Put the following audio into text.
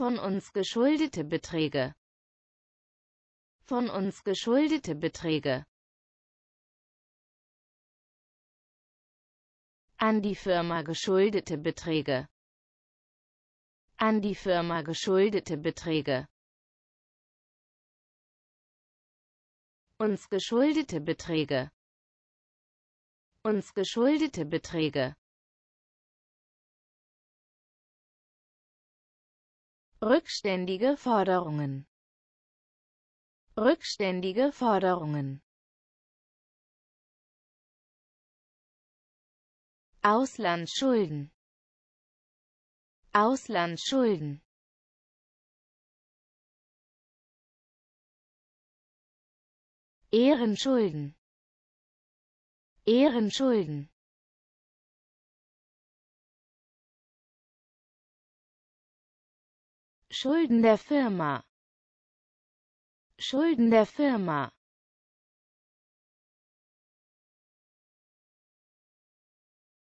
von uns geschuldete Beträge von uns geschuldete Beträge an die Firma geschuldete Beträge an die Firma geschuldete Beträge uns geschuldete Beträge uns geschuldete Beträge Rückständige Forderungen. Rückständige Forderungen. Auslandsschulden. Auslandsschulden. Ehrenschulden. Ehrenschulden. Schulden der Firma Schulden der Firma